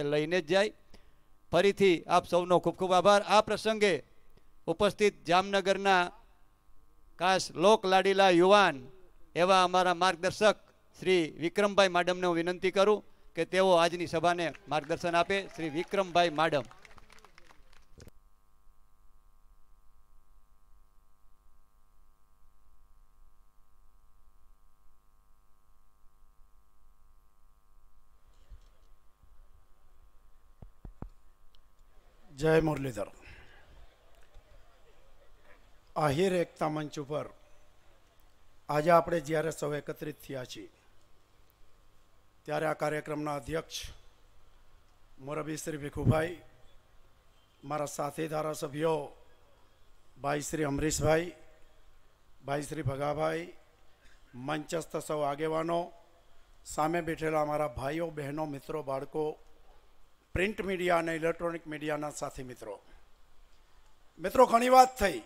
એ લઈને જ જાય ફરીથી આપ સૌનો ખૂબ ખૂબ આભાર આ પ્રસંગે ઉપસ્થિત જામનગરના ખાસ લોક લાડીલા યુવાન એવા અમારા માર્ગદર્શક શ્રી વિક્રમભાઈ માડમને હું વિનંતી કરું કે તેઓ આજની સભાને માર્ગદર્શન આપે શ્રી વિક્રમભાઈ માડમ જય મુરલીધર આહિર એકતા મંચ ઉપર આજે આપણે જ્યારે સૌ એકત્રિત થયા છીએ ત્યારે આ કાર્યક્રમના અધ્યક્ષ મોરબી શ્રી ભીખુભાઈ મારા સાથી ધારાસભ્યો ભાઈ શ્રી અમરીશભાઈ ભાઈ શ્રી ભગાભાઈ મંચસ્થ સૌ આગેવાનો સામે બેઠેલા મારા ભાઈઓ બહેનો મિત્રો બાળકો પ્રિન્ટ મીડિયા અને ઇલેક્ટ્રોનિક મીડિયાના સાથી મિત્રો મિત્રો ઘણી વાત થઈ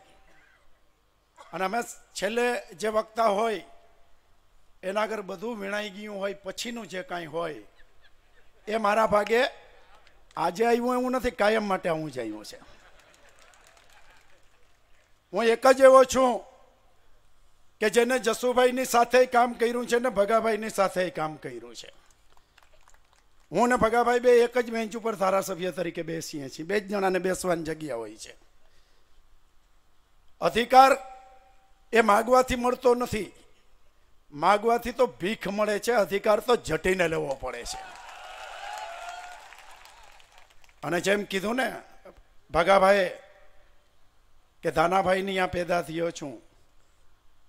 અને અમે છેલ્લે જે વક્તા હોય એના આગળ બધું વિણાઈ ગયું હોય પછીનું જે કાંઈ હોય એ મારા ભાગે આજે આવ્યું એવું નથી કાયમ માટે હું જ આવ્યું છે હું એક જ એવો છું કે જેને જસુભાઈની સાથે કામ કર્યું છે ને ભગાભાઈની સાથે કામ કર્યું છે હું ને ભગાભાઈ બે એક જ બેન્ચ ઉપર ધારાસભ્ય તરીકે બેસીએ છીએ બે જ જણાને બેસવાની જગ્યા હોય છે અધિકાર એ માગવાથી મળતો નથી માગવાથી તો ભીખ મળે છે અધિકાર તો જટીને લેવો પડે છે અને જેમ કીધું ને ભગાભાઈ કે ધાનાભાઈની આ પેદા થયો છું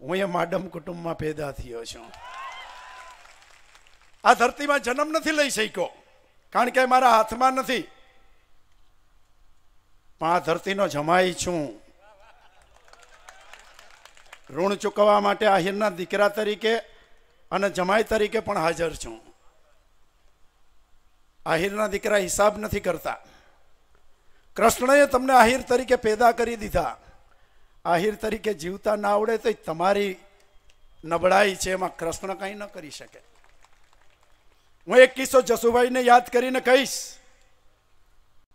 હું એ માડમ કુટુંબમાં પેદા થયો છું આ ધરતીમાં જન્મ નથી લઈ શક્યો કારણ કે મારા હાથમાં નથી પણ આ ધરતીનો જમાઈ છું ઋણ ચૂકવવા માટે આહિરના દીકરા તરીકે અને જમાઈ તરીકે પણ હાજર છું આહિરના દીકરા હિસાબ નથી કરતા કૃષ્ણએ તમને આહિર તરીકે પેદા કરી દીધા આહિર તરીકે જીવતા ના આવડે તો તમારી નબળાઈ છે એમાં કૃષ્ણ કંઈ ન કરી શકે હું એક કિસ્સો જસુભાઈને યાદ કરીને કહીશ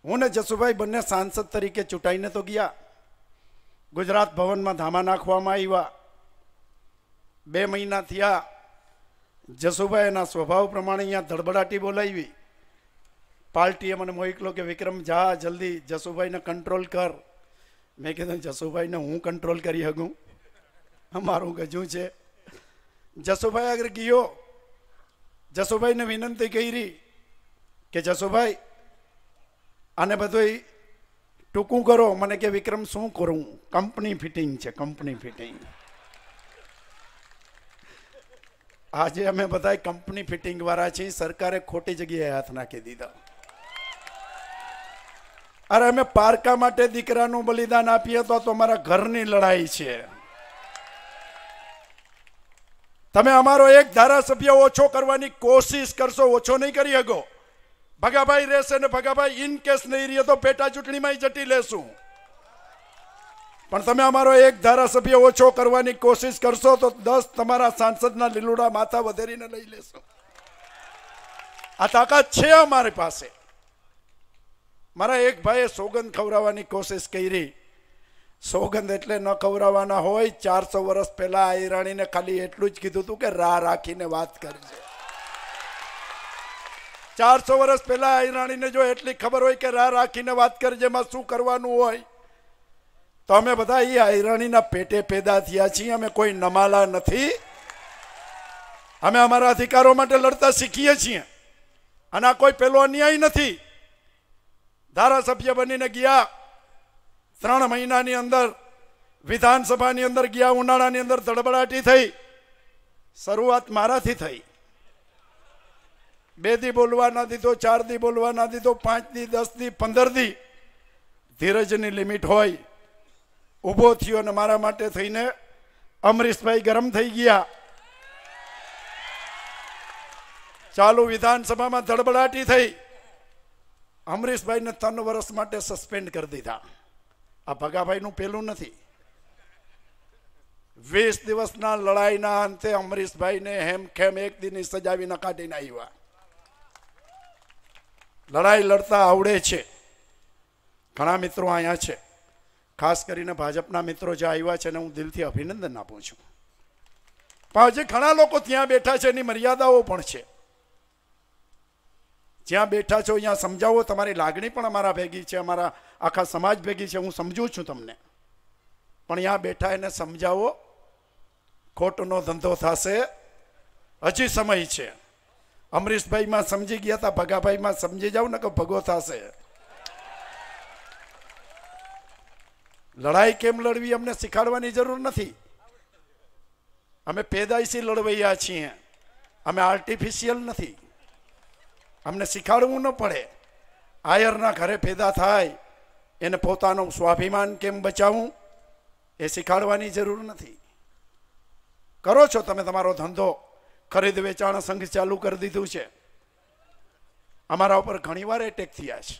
હું ને જસુભાઈ બંને સાંસદ તરીકે ચૂંટાઈને તો ગયા ગુજરાત ભવનમાં ધામા નાખવામાં આવ્યા બે મહિના થયા જસુભાઈ એના સ્વભાવ પ્રમાણે અહીંયા ધડબડાટી બોલાવી પાર્ટીએ મને મોકલો કે વિક્રમ જા જલ્દી જસુભાઈને કંટ્રોલ કર મેં કીધું જસુભાઈને હું કંટ્રોલ કરી શકું મારું ગજું છે જસુભાઈ આગળ ગયો જસુભાઈને વિનંતી કરી કે જસુભાઈ આને બધું ટૂંકું કરો મને કે વિક્રમ શું કરું કંપની ફિટિંગ છે કંપની ફિટિંગ આજે અમે બધા કંપની ફિટિંગ વાળા છીએ સરકારે ખોટી જગ્યાએ હાથ નાખી દીધા અરે અમે પારકા માટે દીકરાનું બલિદાન આપીએ તો તમારા ઘરની લડાઈ છે તમે અમારો એક ધારાસભ્ય ઓછો કરવાની કોશિશ કરશો ઓછો નહીં કરી શકો ભગાભાઈ રહેશે ને ભગાભાઈ ઇન કેસ નહીં રહીએ તો પેટા ચૂંટણીમાં જટી લેશું પણ તમે અમારો એક ધારાસભ્ય ઓછો કરવાની કોશિશ કરશો તો દસ તમારા સાંસદના લીલુડા માથા વધેરીને લઈ લેશો આ તાકાત છે અમારી પાસે મારા એક ભાઈએ સોગંદ ખવડાવવાની કોશિશ કરી સોગંધ એટલે ન ખવડાવવાના હોય ચારસો વર્ષ પહેલાં આયરાણીને ખાલી એટલું જ કીધું હતું કે રાહ રાખીને વાત કરજે ચારસો વર્ષ પહેલાં આયરાણીને જો એટલી ખબર હોય કે રાહ રાખીને વાત કરજે એમાં શું કરવાનું હોય તો અમે બધા એ આયરાણીના પેટે પેદા થયા છીએ અમે કોઈ નમાલા નથી અમે અમારા અધિકારો માટે લડતા શીખીએ છીએ અને આ કોઈ પેલો અન્યાય નથી ધારાસભ્ય બનીને ગયા ત્રણ મહિનાની અંદર વિધાનસભાની અંદર ગયા ઉનાળાની અંદર તડબડાટી થઈ શરૂઆત મારાથી થઈ બે દી બોલવા ના દીધો ચાર દી બોલવા ના દીધો પાંચ દી દસ દી પંદર દી ધીરજની લિમિટ હોય ઊભો થયો અને મારા માટે થઈને અમરીશભાઈ ગરમ થઈ ગયા ચાલુ વિધાનસભામાં ધડબડાટી થઈ અમરીશભાઈને ત્રણ વર્ષ માટે સસ્પેન્ડ કરી દીધા આ ભગાભાઈનું પેલું નથી વીસ દિવસના લડાઈના અંતે અમરીશભાઈને હેમખેમ એક દિન સજાવીને કાઢીને આવ્યા લડાઈ લડતા આવડે છે ઘણા મિત્રો અહીંયા છે ખાસ કરીને ભાજપના મિત્રો જે આવ્યા છે એને હું દિલથી અભિનંદન આપું છું પણ હજી ઘણા લોકો ત્યાં બેઠા છે એની મર્યાદાઓ પણ છે જ્યાં બેઠા છો ત્યાં સમજાવો તમારી લાગણી પણ અમારા ભેગી છે અમારા આખા સમાજ ભેગી છે હું સમજું છું તમને પણ ત્યાં બેઠા એને સમજાવો ખોટનો ધંધો થશે હજી સમય છે અમરીશભાઈમાં સમજી ગયા હતા ભગાભાઈમાં સમજી જાઓ ને કે ભગો થશે લડાઈ કેમ લડવી અમને શીખાડવાની જરૂર નથી અમે પેદાઈશી લડવૈયા છીએ અમે આર્ટિફિશિયલ નથી અમને શીખવાડવું ન પડે આયરના ઘરે પેદા થાય એને પોતાનું સ્વાભિમાન કેમ બચાવવું એ શીખવાડવાની જરૂર નથી કરો છો તમે તમારો ધંધો ખરીદ વેચાણ સંઘ ચાલુ કરી દીધું છે અમારા ઉપર ઘણીવાર એટેક થયા છે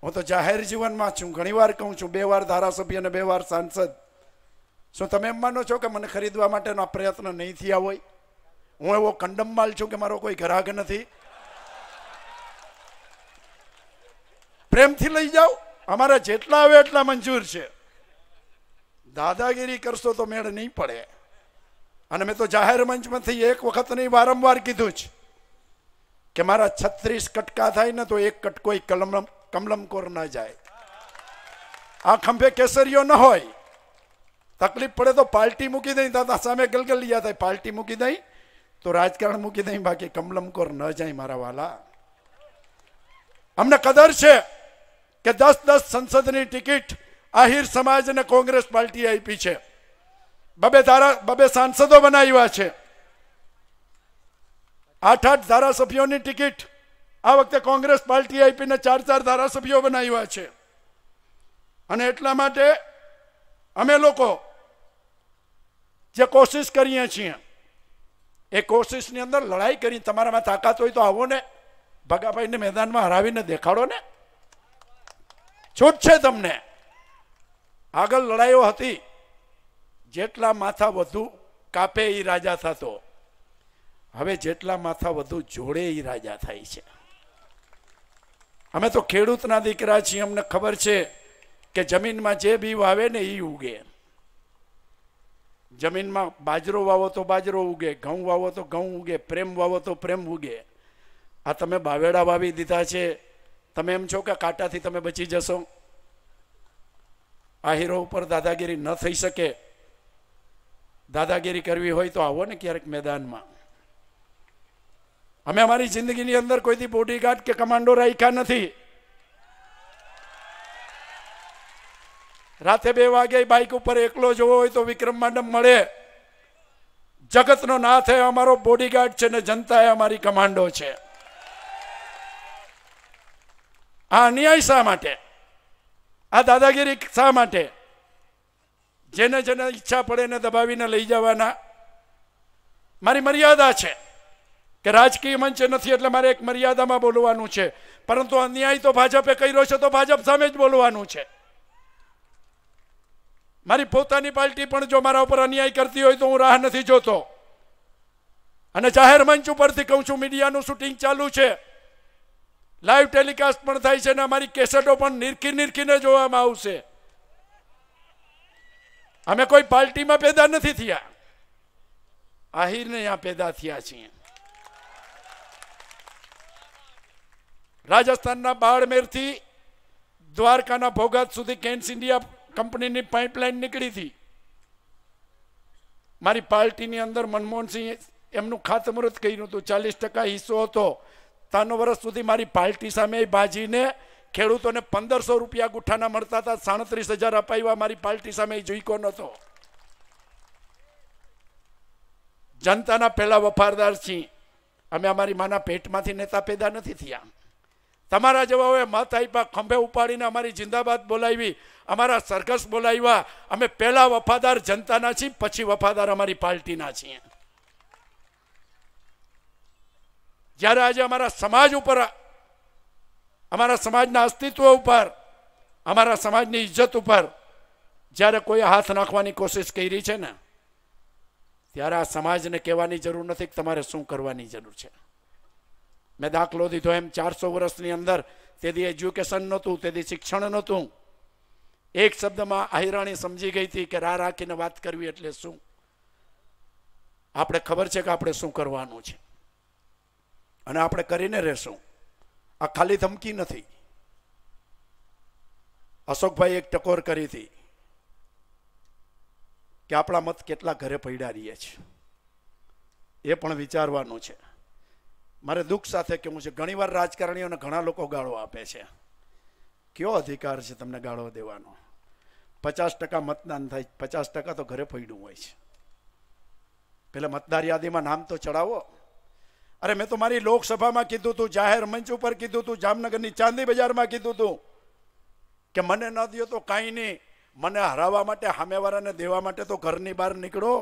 હું તો જાહેર જીવનમાં છું ઘણીવાર કહું છું બે વાર ધારાસભ્ય અને બે વાર સાંસદ શું તમે એમ માનો છો કે મને ખરીદવા માટેનો પ્રયત્ન નહીં થયા હોય હું એવો કંડમમાલ છું કે મારો કોઈ ગ્રાહક નથી પ્રેમથી લઈ જાઓ અમારા જેટલા આવે એટલા મંજૂર છે દાદાગીરી કરશો તો મેળ નહીં પડે અને મેં તો જાહેર મંચમાંથી એક વખત નહીં વારંવાર કીધું જ કે મારા છત્રીસ કટકા થાય ને તો એક કટકો કલમ કમલમકોર ન જાય આ ખંભે કેસરીઓ ન હોય તકલીફ પડે તો પાર્ટી મૂકી દઈ દાદા સામે ગલગલિયા થાય પાર્ટી મૂકી દઈ તો રાજકારણ મૂકી દઈ બાકી કમલમકોર ન જાય મારા વાલા અમને કદર છે કે દસ દસ સંસદની ટિકિટ આહિર સમાજ અને કોંગ્રેસ પાર્ટી આપી છે બબે ધારા બબે સાંસદો બનાવ્યા છે આઠ આઠ ધારાસભ્યોની ટિકિટ આ વખતે કોંગ્રેસ પાર્ટીએ આપીને ચાર ચાર ધારાસભ્યો બનાવ્યા છે અને એટલા માટે અમે લોકો જે કોશિશ કરીએ છીએ એ કોશિશની અંદર લડાઈ કરી તમારામાં તાકાત હોય તો આવો ને ભગાભાઈને મેદાનમાં હરાવીને દેખાડો ને છૂટ છે તમને આગળ લડાઈઓ હતી જેટલા માથા વધુ કાપે એ રાજા થતો હવે જેટલા માથા વધુ જોડે એ રાજા થાય છે અમે તો ખેડૂતના દીકરા છીએ અમને ખબર છે કે જમીનમાં જે બી વાવે ને એ ઉગે જમીનમાં બાજરો વાવો તો બાજરો ઉગે ઘઉં વાવો તો ઘઉં ઉગે પ્રેમ વાવો તો પ્રેમ ઉગે આ તમે બાવેડા વાવી દીધા છે તમે એમ છો કે કાંટાથી તમે બચી જશો આ હીરો ઉપર દાદાગીરી ન થઈ શકે દાદાગીરી કરવી હોય તો આવો ને ક્યારેક મેદાનમાં અમે અમારી જિંદગીની અંદર કોઈથી બોડીગાર્ડ કે કમાન્ડો રાખ્યા નથી રાતે બે વાગે બાઇક ઉપર એકલો જવો હોય તો વિક્રમ માંડમ મળે જગતનો નાથ એ અમારો બોડીગાર્ડ છે ને જનતા એ અમારી કમાન્ડો છે આ અન્યાય શા માટે આ દાદાગીરી શા માટે જેને જેને ઈચ્છા પડે એને દબાવીને લઈ જવાના મારી મર્યાદા છે કે રાજકીય મંચ નથી એટલે મારે એક મર્યાદામાં બોલવાનું છે પરંતુ અન્યાય તો ભાજપે કર્યો છે તો ભાજપ સામે જ બોલવાનું છે મારી પોતાની પાર્ટી પણ જો મારા ઉપર અન્યાય કરતી હોય તો હું રાહ નથી જોતો અને જાહેર મંચ ઉપરથી કહું છું મીડિયાનું શૂટિંગ ચાલુ છે લાઈવ ટેલિકાસ્ટ પણ થાય છે અને અમારી કેસેટો પણ નિરખી નિરખીને જોવામાં આવશે અમે કોઈ પાર્ટીમાં પેદા નથી થયા આહિરને અહીંયા પેદા થયા છીએ રાજસ્થાનના બાળમેરથી દ્વારકાના ભોગાત સુધી કેન્સ ઇન્ડિયા કંપનીની પાઇપલાઇન નીકળી હતી મારી પાર્ટીની અંદર મનમોહનસિંહ એમનું ખાતમુહૂર્ત કર્યું હતું ચાલીસ ટકા હિસ્સો હતો तानो बरस સુધી મારી પાર્ટી સામે ભાજીને ખેરુતોને 1500 રૂપિયા ગુઠાના મળતાતા 37000 અપાઈવા મારી પાર્ટી સામે જોઈકો નોતો જનતાના પેલા વફાદાર છી અમે અમારી માના પેટમાંથી નેતા પેદા નથી થિયા તમાર જવાબ મત આઈપા ખંબે ઉપાડીને અમારી જિંદાબાદ બોલાવી અમારા સરગસ બોલાવ્યા અમે પેલા વફાદાર જનતાના છી પછી વફાદાર અમારી પાર્ટીના છી જ્યારે આજે અમારા સમાજ ઉપર અમારા સમાજના અસ્તિત્વ ઉપર અમારા સમાજની ઇજ્જત ઉપર જ્યારે કોઈ હાથ નાખવાની કોશિશ કરી છે ને ત્યારે આ સમાજને કહેવાની જરૂર નથી કે તમારે શું કરવાની જરૂર છે મેં દાખલો દીધો એમ ચારસો વર્ષની અંદર તેથી એજ્યુકેશન નહોતું તેથી શિક્ષણ નહોતું એક શબ્દમાં આહિરાણી સમજી ગઈ હતી કે રા રાખીને વાત કરવી એટલે શું આપણે ખબર છે કે આપણે શું કરવાનું છે અને આપણે કરીને રહેશું આ ખાલી ધમકી નથી અશોકભાઈ એક ટકોર કરી હતી કે આપણા મત કેટલા ઘરે પડ્યા રહીએ છે એ પણ વિચારવાનું છે મારે દુઃખ સાથે કહેવું છે ઘણીવાર રાજકારણીઓને ઘણા લોકો ગાળો આપે છે કયો અધિકાર છે તમને ગાળો દેવાનો પચાસ ટકા મતદાન થાય પચાસ ટકા તો ઘરે પડ્યું હોય છે પેલા મતદાર યાદીમાં નામ તો ચડાવો અરે મેં તો મારી લોકસભામાં કીધું હતું જાહેર મંચ ઉપર કીધું હતું જામનગરની ચાંદી બજારમાં કીધું હતું કે મને ન દો તો કાંઈ નહીં મને હરાવવા માટે સામેવાળાને દેવા માટે તો ઘરની બહાર નીકળો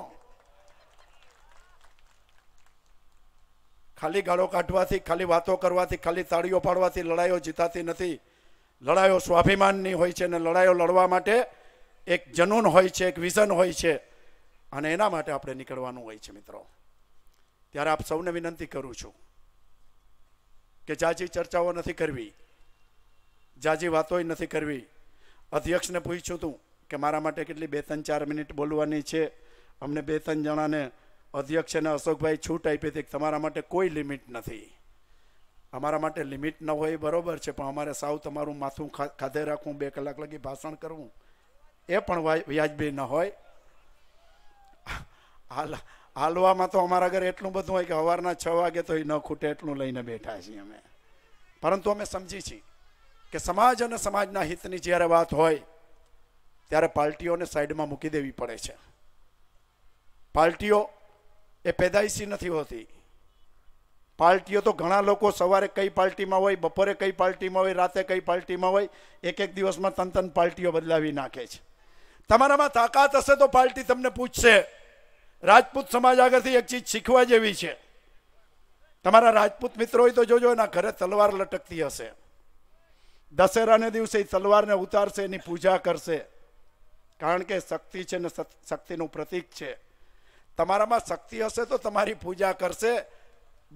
ખાલી ગાળો કાઢવાથી ખાલી વાતો કરવાથી ખાલી તાળીઓ પાડવાથી લડાઈઓ જીતાતી નથી લડાઈઓ સ્વાભિમાનની હોય છે અને લડાઈઓ લડવા માટે એક જનૂન હોય છે એક વિઝન હોય છે અને એના માટે આપણે નીકળવાનું હોય છે મિત્રો ત્યારે આપ સૌને વિનંતી કરું છું કે જાજી ચર્ચાઓ નથી કરવી જાજી વાતોય નથી કરવી અધ્યક્ષને પૂછ્યું હતું કે મારા માટે કેટલી બે ત્રણ ચાર મિનિટ બોલવાની છે અમને બે ત્રણ જણાને અધ્યક્ષ અને અશોકભાઈ છૂટ આપી હતી કે તમારા માટે કોઈ લિમિટ નથી અમારા માટે લિમિટ ન હોય બરાબર છે પણ અમારે સાવ તમારું માથું ખાધે રાખવું બે કલાક લગી ભાષણ કરવું એ પણ વ્યાજબી ન હોય હાલ હાલવામાં તો અમારા ઘરે એટલું બધું હોય કે સવારના છ વાગે તો એ ન ખૂટે એટલું લઈને બેઠા છીએ અમે પરંતુ અમે સમજી છીએ કે સમાજ અને સમાજના હિતની જ્યારે વાત હોય ત્યારે પાર્ટીઓને સાઈડમાં મૂકી દેવી પડે છે પાર્ટીઓ એ પેદાઈશી નથી હોતી પાર્ટીઓ તો ઘણા લોકો સવારે કઈ પાર્ટીમાં હોય બપોરે કઈ પાર્ટીમાં હોય રાતે કઈ પાર્ટીમાં હોય એક એક દિવસમાં તન તન પાર્ટીઓ બદલાવી નાખે છે તમારામાં તાકાત હશે તો પાર્ટી તમને પૂછશે રાજપૂત સમાજ આગળથી એક ચીજ શીખવા જેવી છે તમારા રાજપૂત મિત્રો હોય તો જોજો એના ઘરે તલવાર લટકતી હશે દશેરાને દિવસે તલવારને ઉતારશે એની પૂજા કરશે કારણ કે શક્તિ છે ને શક્તિનું પ્રતિક છે તમારામાં શક્તિ હશે તો તમારી પૂજા કરશે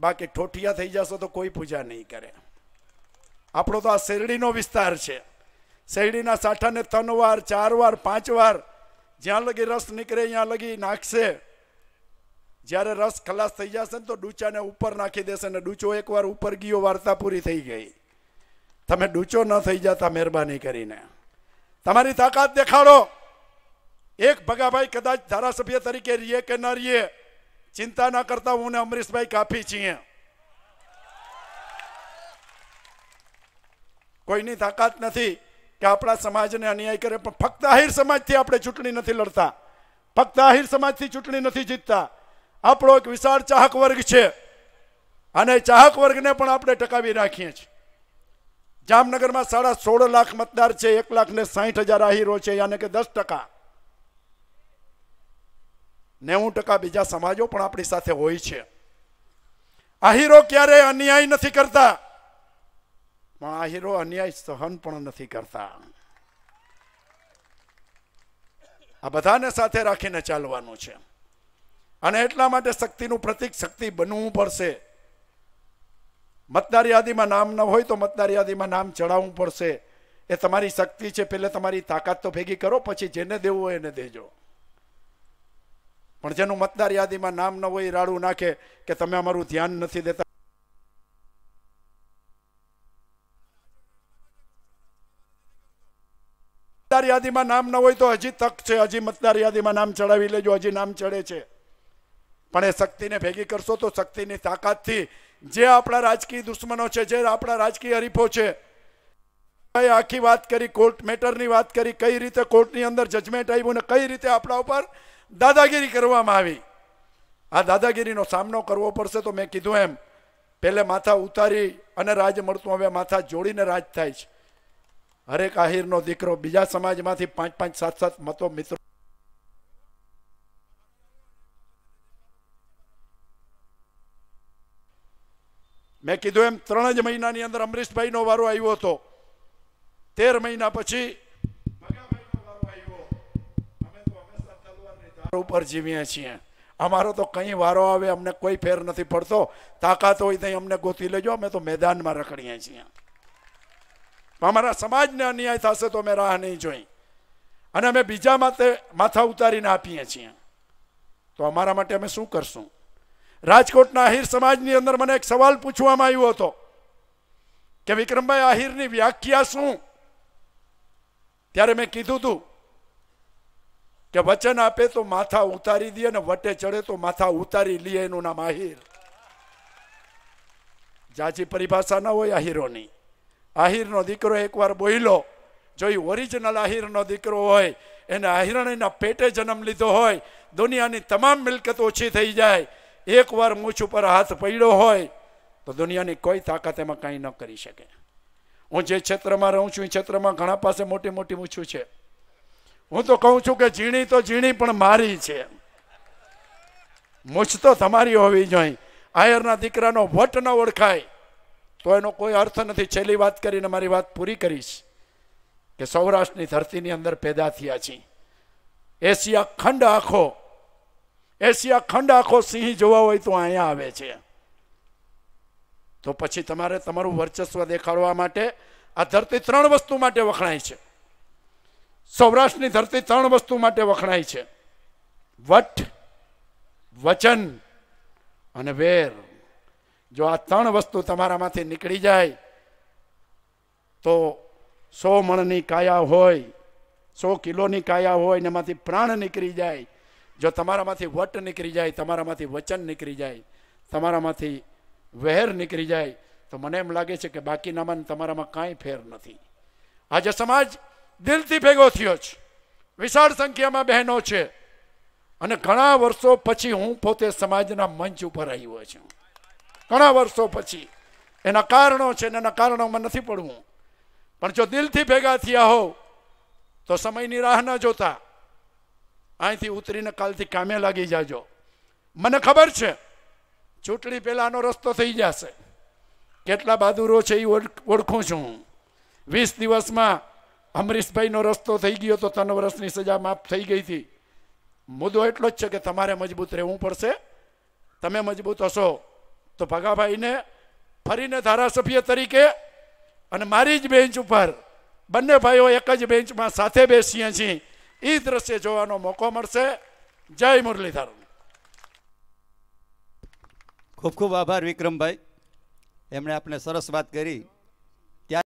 બાકી ઠોઠિયા થઈ જશો તો કોઈ પૂજા નહીં કરે આપણો તો આ શેરડીનો વિસ્તાર છે શેરડીના સાઠાને ત્રણ વાર ચાર વાર પાંચ વાર જ્યાં લગી રસ નીકળે ત્યાં લગી નાખશે જ્યારે રસ ખલાસ થઈ જશે ને તો ડૂચાને ઉપર નાખી દેશે ને ડૂચો એકવાર ઉપર ગયો વાર્તા પૂરી થઈ ગઈ તમે ડૂચો ન થઈ જતા મહેરબાની કરીને તમારી તાકાત દેખાડો એક ભગાભાઈ કદાચ ધારાસભ્ય તરીકે રહીએ કે ન રીએ ચિંતા ના કરતા હું ને અમરીશભાઈ કાફી છીએ કોઈની તાકાત નથી કે આપણા સમાજને અન્યાય કરે પણ ફક્ત આહિર સમાજથી આપણે ચૂંટણી નથી લડતા ફક્ત આહિર સમાજથી ચૂંટણી નથી જીતતા આપણો એક વિશાળ ચાહક વર્ગ છે અને ચાહક વર્ગને પણ આપણે ટકાવી રાખીએ છીએ જામનગરમાં સાડા સોળ લાખ મતદાર છે એક લાખ ને સાહીઠ હજાર આહીરો છે યાને કે દસ ટકા નેવું ટકા બીજા સમાજો પણ આપણી સાથે હોય છે આહીરો ક્યારેય અન્યાય નથી કરતા પણ આહીરો અન્યાય સહન પણ નથી કરતા આ બધાને સાથે રાખીને ચાલવાનું છે અને એટલા માટે શક્તિનું પ્રતિક શક્તિ બનવું પડશે મતદાર યાદીમાં નામ ન હોય તો મતદાર યાદીમાં નામ ચડાવવું પડશે એ તમારી શક્તિ છે પહેલે તમારી તાકાત તો ભેગી કરો પછી જેને દેવું હોય એને દેજો પણ જેનું મતદાર યાદીમાં નામ ન હોય રાડું નાખે કે તમે અમારું ધ્યાન નથી દેતા મતદાર યાદીમાં નામ ન હોય તો હજી તક છે હજી મતદાર યાદીમાં નામ ચડાવી લેજો હજી નામ ચડે છે પણ એ શક્તિને ભેગી કરશો તો શક્તિની તાકાત થી જે આપણો રાજકીય દુશ્મનો છે જે આપડા રાજકીય હરીફો છે આખી વાત કરી કોર્ટ મેટર ની વાત કરી કઈ રીતે કોર્ટ ની અંદર जजમેન્ટ આવ્યું ને કઈ રીતે આપણા ઉપર દાદાગીરી કરવામાં આવી આ દાદાગીરી નો સામનો કરવો પડશે તો મેં કીધું એમ પેલે માથા ઉતારી અને રાજમર્તમાવા માથા જોડીને રાજ થાય છે દરેક આહીર નો દીકરો બીજા સમાજમાંથી 5 5 7 7 મતો મિત્રો મેં કીધું એમ ત્રણ જ મહિનાની અંદર અમરીશભાઈનો વારો આવ્યો હતો તેર મહિના પછી ઉપર જીવીએ છીએ અમારો તો કંઈ વારો આવે અમને કોઈ ફેર નથી પડતો તાકાત હોય ત્યાં અમને ગોતી લેજો અમે તો મેદાનમાં રખડીએ છીએ અમારા સમાજને અન્યાય થશે તો અમે રાહ નહીં જોઈ અને અમે બીજા માથે માથા ઉતારીને આપીએ છીએ તો અમારા માટે અમે શું કરશું રાજકોટના આહિર સમાજની અંદર મને એક સવાલ પૂછવામાં આવ્યો હતો કે વિક્રમભાઈ આહિરની વ્યાખ્યા શું ત્યારે મેં કીધું હતું કે વચન આપે તો માથા ઉતારી દે અને વટે ચડે તો માથા ઉતારી લે એનું નામ આહિર જાજી પરિભાષા ન હોય આહિરોની આહિરનો દીકરો એકવાર બોઈલો જો એ ઓરિજિનલ આહિરનો દીકરો હોય એને આહિરણીના પેટે જન્મ લીધો હોય દુનિયાની તમામ મિલકત ઓછી થઈ જાય એકવાર મૂછ ઉપર હાથ પડ્યો હોય તો દુનિયાની કોઈ તાકાત એમાં કાંઈ ન કરી શકે હું જે ક્ષેત્રમાં રહું છું એ ક્ષેત્રમાં ઘણા પાસે મોટી મોટી મૂછું છે હું તો કહું છું કે ઝીણી તો ઝીણી પણ મારી છે મૂછ તો તમારી હોવી જોઈએ આયરના દીકરાનો વટ ન ઓળખાય તો એનો કોઈ અર્થ નથી છેલ્લી વાત કરીને મારી વાત પૂરી કરીશ કે સૌરાષ્ટ્રની ધરતીની અંદર પેદા થયા છીએ એશિયા ખંડ આખો એશિયા ખંડ આખો સિંહ જોવા હોય તો અહીંયા આવે છે તો પછી તમારે તમારું વર્ચસ્વ દેખાડવા માટે આ ધરતી ત્રણ વસ્તુ માટે વખણાય છે સૌરાષ્ટ્રની ધરતી ત્રણ વસ્તુ માટે વખણાય છે વટ વચન અને વેર જો આ ત્રણ વસ્તુ તમારામાંથી નીકળી જાય તો સો મણની કાયા હોય સો કિલોની કાયા હોય ને એમાંથી પ્રાણ નીકળી જાય જો તમારામાંથી વટ નીકળી જાય તમારામાંથી વચન નીકળી જાય તમારામાંથી વહેર નીકળી જાય તો મને એમ લાગે છે કે બાકીનામાં તમારામાં કાંઈ ફેર નથી આજે સમાજ દિલથી ભેગો થયો છે વિશાળ સંખ્યામાં બહેનો છે અને ઘણા વર્ષો પછી હું પોતે સમાજના મંચ ઉપર આવ્યો છું ઘણા વર્ષો પછી એના કારણો છે ને એના કારણોમાં નથી પડવું પણ જો દિલથી ભેગા થયા હોવ તો સમયની રાહ ન જોતા અહીંથી ઉતરીને કાલથી કામે લાગી જાજો મને ખબર છે ચૂંટણી પહેલાંનો રસ્તો થઈ જશે કેટલા બહાદુરો છે એ ઓળખું છું હું વીસ દિવસમાં અમરીશભાઈનો રસ્તો થઈ ગયો તો ત્રણ વર્ષની સજા માફ થઈ ગઈ હતી મુદ્દો એટલો જ છે કે તમારે મજબૂત રહેવું પડશે તમે મજબૂત હશો તો ભગાભાઈને ફરીને ધારાસભ્ય તરીકે અને મારી જ બેન્ચ ઉપર બંને ભાઈઓ એક જ બેન્ચમાં સાથે બેસીએ છીએ એ દ્રશ્ય જોવાનો મોકો મળશે જય મુરલીધર ખૂબ ખૂબ આભાર વિક્રમભાઈ એમણે આપણે સરસ વાત કરી